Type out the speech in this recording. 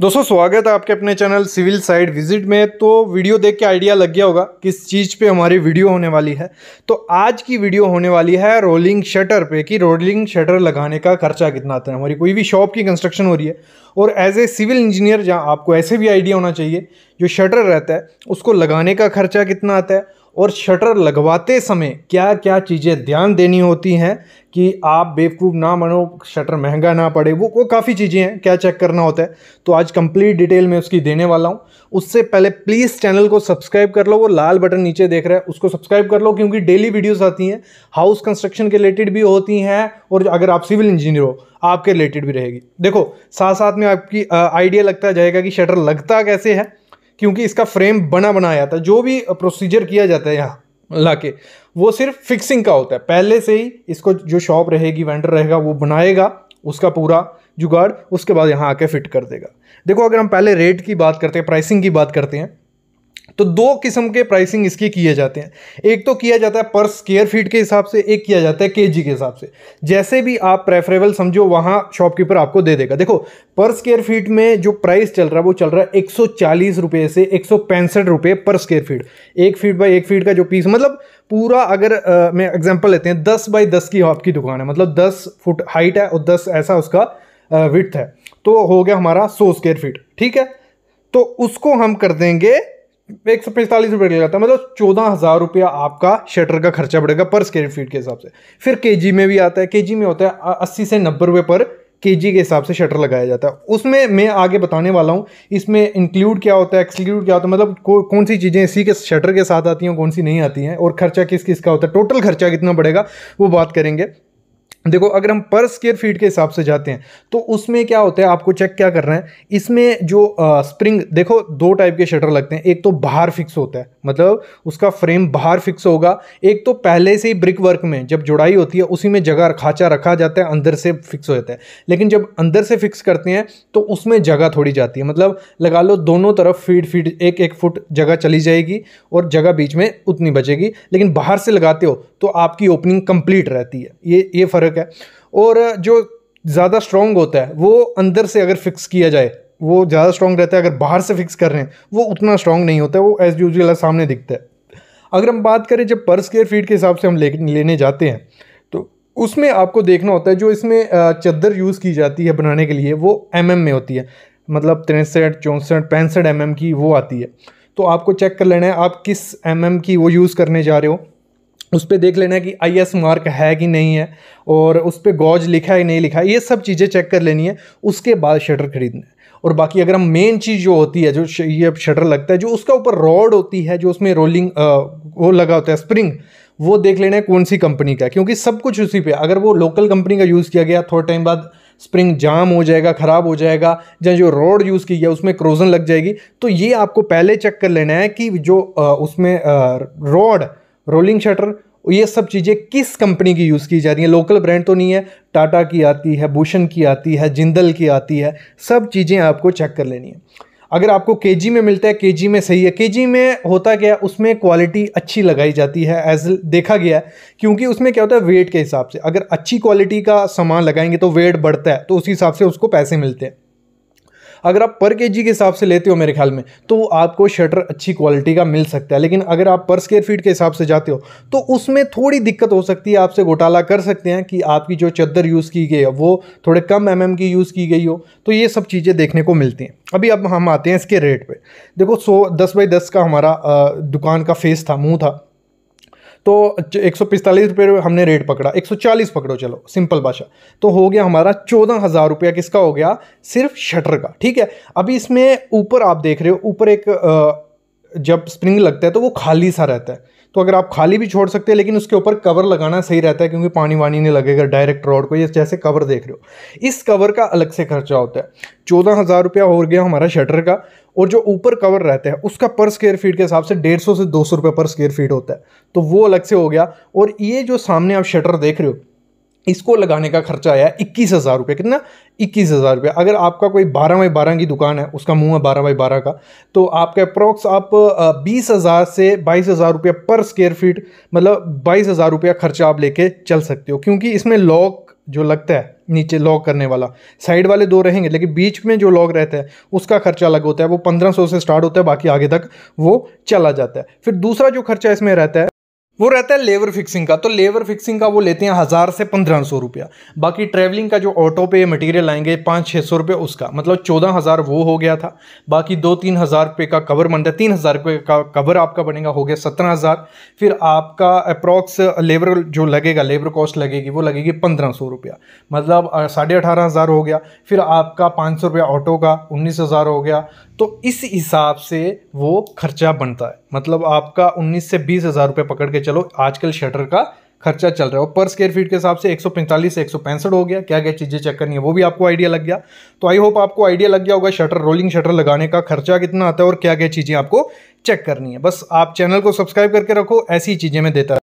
दोस्तों स्वागत है आपके अपने चैनल सिविल साइड विजिट में तो वीडियो देख के आइडिया लग गया होगा किस चीज़ पे हमारी वीडियो होने वाली है तो आज की वीडियो होने वाली है रोलिंग शटर पे कि रोलिंग शटर लगाने का खर्चा कितना आता है हमारी कोई भी शॉप की कंस्ट्रक्शन हो रही है और एज ए सिविल इंजीनियर जहाँ आपको ऐसे भी आइडिया होना चाहिए जो शटर रहता है उसको लगाने का खर्चा कितना आता है और शटर लगवाते समय क्या क्या चीज़ें ध्यान देनी होती हैं कि आप बेवकूफ़ ना बनो शटर महंगा ना पड़े वो वो काफ़ी चीज़ें हैं क्या चेक करना होता है तो आज कंप्लीट डिटेल में उसकी देने वाला हूँ उससे पहले प्लीज़ चैनल को सब्सक्राइब कर लो वो लाल बटन नीचे देख रहा है उसको सब्सक्राइब कर लो क्योंकि डेली वीडियोज आती हैं हाउस कंस्ट्रक्शन के रिलेटेड भी होती हैं और अगर आप सिविल इंजीनियर हो आपके रिलेटेड भी रहेगी देखो साथ साथ में आपकी आइडिया लगता जाएगा कि शटर लगता कैसे है क्योंकि इसका फ्रेम बना बनाया था जो भी प्रोसीजर किया जाता है यहाँ लाके वो सिर्फ फिक्सिंग का होता है पहले से ही इसको जो शॉप रहेगी वेंडर रहेगा वो बनाएगा उसका पूरा जुगाड़ उसके बाद यहाँ आके फिट कर देगा देखो अगर हम पहले रेट की बात करते हैं प्राइसिंग की बात करते हैं तो दो किस्म के प्राइसिंग इसके किए जाते हैं एक तो किया जाता है पर स्केयर फीट के हिसाब से एक किया जाता है केजी के हिसाब से जैसे भी आप प्रेफरेबल समझो वहाँ शॉपकीपर आपको दे देगा देखो पर स्केयर फीट में जो प्राइस चल रहा है वो चल रहा है एक सौ से एक सौ पर स्केयर फीट एक फीट बाई एक फीट का जो पीस मतलब पूरा अगर आ, मैं एग्जाम्पल लेते हैं दस बाई दस की आपकी दुकान है मतलब दस फुट हाइट है और दस ऐसा उसका विथ है तो हो गया हमारा सौ स्केयर फीट ठीक है तो उसको हम कर देंगे एक सौ पैंतालीस रुपये लगता है मतलब चौदह हज़ार रुपया आपका शटर का खर्चा पड़ेगा पर स्क्वेयर फीट के हिसाब से फिर के में भी आता है के में होता है अस्सी से नब्बे रुपये पर के के हिसाब से शटर लगाया जाता है उसमें मैं आगे बताने वाला हूँ इसमें इंक्लूड क्या होता है एक्सक्लूड क्या होता है मतलब को, कौन सी चीज़ें इसी के शटर के साथ आती हैं कौन सी नहीं आती हैं और खर्चा किस किस का होता है टोटल खर्चा कितना पड़ेगा वो बात करेंगे देखो अगर हम पर स्केयर फीट के हिसाब से जाते हैं तो उसमें क्या होता है आपको चेक क्या कर रहे हैं इसमें जो आ, स्प्रिंग देखो दो टाइप के शटर लगते हैं एक तो बाहर फिक्स होता है मतलब उसका फ्रेम बाहर फिक्स होगा एक तो पहले से ही ब्रिक वर्क में जब जुड़ाई होती है उसी में जगह खाचा रखा जाता है अंदर से फिक्स हो जाता है लेकिन जब अंदर से फिक्स करते हैं तो उसमें जगह थोड़ी जाती है मतलब लगा लो दोनों तरफ फीट फीट एक एक फुट जगह चली जाएगी और जगह बीच में उतनी बचेगी लेकिन बाहर से लगाते हो तो आपकी ओपनिंग कंप्लीट रहती है ये ये फ़र्क फ़र्क है और जो ज़्यादा स्ट्रॉन्ग होता है वो अंदर से अगर फिक्स किया जाए वो ज़्यादा स्ट्रॉन्ग रहता है अगर बाहर से फिक्स कर रहे हैं वो उतना स्ट्रॉन्ग नहीं होता है वो एज़ यूजल सामने दिखता है अगर हम बात करें जब पर स्केयर फीट के हिसाब से हम लेने जाते हैं तो उसमें आपको देखना होता है जो इसमें चद्दर यूज़ की जाती है बनाने के लिए वो एम mm में होती है मतलब तिरसठ चौंसठ पैंसठ एम mm की वो आती है तो आपको चेक कर लेना है आप किस एम mm की वो यूज़ करने जा रहे हो उस पर देख लेना कि आई एस मार्क है कि नहीं है और उस पर गॉज लिखा है नहीं लिखा है ये सब चीज़ें चेक कर लेनी है उसके बाद शटर खरीदना है और बाकी अगर हम मेन चीज़ जो होती है जो ये शटर लगता है जो उसका ऊपर रॉड होती है जो उसमें रोलिंग आ, वो लगा होता है स्प्रिंग वो देख लेना है कौन सी कंपनी का क्योंकि सब कुछ उसी पे अगर वो लोकल कंपनी का यूज़ किया गया थोड़े टाइम बाद स्प्रिंग जाम हो जाएगा ख़राब हो जाएगा या जो रोड यूज़ की गया उसमें क्रोजन लग जाएगी तो ये आपको पहले चेक कर लेना है कि जो आ, उसमें रोड रोलिंग शटर ये सब चीज़ें किस कंपनी की यूज़ की जा रही हैं लोकल ब्रांड तो नहीं है टाटा की आती है भूषण की आती है जिंदल की आती है सब चीज़ें आपको चेक कर लेनी है अगर आपको के में मिलता है के में सही है के में होता क्या है उसमें क्वालिटी अच्छी लगाई जाती है एज देखा गया है क्योंकि उसमें क्या होता है वेट के हिसाब से अगर अच्छी क्वालिटी का सामान लगाएंगे तो वेट बढ़ता है तो उसी हिसाब से उसको पैसे मिलते हैं अगर आप पर के के हिसाब से लेते हो मेरे ख्याल में तो आपको शटर अच्छी क्वालिटी का मिल सकता है लेकिन अगर आप पर स्केयर फीट के हिसाब से जाते हो तो उसमें थोड़ी दिक्कत हो सकती है आपसे घोटाला कर सकते हैं कि आपकी जो चद्दर यूज़ की गई है वो थोड़े कम एम mm की यूज़ की गई हो तो ये सब चीज़ें देखने को मिलती हैं अभी अब हम आते हैं इसके रेट पर देखो सौ दस बाई दस का हमारा दुकान का फेस था मुँह था तो एक सौ पिस्तालीस हमने रेट पकड़ा चालीस पकड़ो चलो सिंपल भाषा तो हो गया हमारा चौदह हज़ार रुपया किसका हो गया सिर्फ शटर का ठीक है अभी इसमें ऊपर आप देख रहे हो ऊपर एक जब स्प्रिंग लगता है तो वो खाली सा रहता है तो अगर आप खाली भी छोड़ सकते हैं लेकिन उसके ऊपर कवर लगाना सही रहता है क्योंकि पानी वानी नहीं लगेगा डायरेक्ट रॉड को ये जैसे कवर देख रहे हो इस कवर का अलग से खर्चा होता है चौदह हज़ार रुपया हो गया हमारा शटर का और जो ऊपर कवर रहते हैं उसका पर स्क्वेयर फीट के हिसाब से डेढ़ सौ से दो सौ रुपये पर स्क्वेयर फीट होता है तो वो अलग से हो गया और ये जो सामने आप शटर देख रहे हो इसको लगाने का खर्चा आया इक्कीस हज़ार रुपये कितना इक्कीस हज़ार रुपये अगर आपका कोई बारह बाई बारह की दुकान है उसका मुंह है बारह बाई बारह का तो आपका अप्रोक्स आप बीस हज़ार से बाईस हज़ार रुपये पर स्क्वेयर फीट मतलब बाईस हज़ार रुपया खर्चा आप लेके चल सकते हो क्योंकि इसमें लॉक जो लगता है नीचे लॉक करने वाला साइड वाले दो रहेंगे लेकिन बीच में जो लॉक रहता है उसका खर्चा अलग होता है वो पंद्रह सौ से स्टार्ट होता है बाकी आगे तक वो चला जाता है फिर दूसरा जो खर्चा इसमें रहता है वो रहता है लेबर फिक्सिंग का तो लेबर फिक्सिंग का वो लेते हैं हज़ार से पंद्रह सौ रुपया बाकी ट्रैवलिंग का जो ऑटो पे मटेरियल आएंगे पाँच छः सौ रुपये उसका मतलब चौदह हज़ार वो हो गया था बाकी दो तीन हज़ार रुपये का कवर बनता है तीन हज़ार रुपये का कवर आपका बनेगा हो गया सत्रह हज़ार फिर आपका अप्रॉक्स लेबर जो लगेगा लेबर कॉस्ट लगेगी वो लगेगी पंद्रह सौ रुपया मतलब साढ़े अठारह हज़ार हो गया फिर आपका पाँच सौ रुपया ऑटो का उन्नीस हज़ार हो गया तो इस हिसाब से वो खर्चा बनता है मतलब आपका उन्नीस से बीस हज़ार रुपये पकड़ के चलो आजकल शटर का खर्चा चल रहा है और पर स्क्वेयर फीट के हिसाब से 145 से एक हो गया क्या क्या चीज़ें चेक करनी है वो भी आपको आइडिया लग गया तो आई होप आपको आइडिया लग गया होगा शटर रोलिंग शटर लगाने का खर्चा कितना आता है और क्या क्या चीज़ें आपको चेक करनी है बस आप चैनल को सब्सक्राइब करके रखो ऐसी चीज़ें मैं देता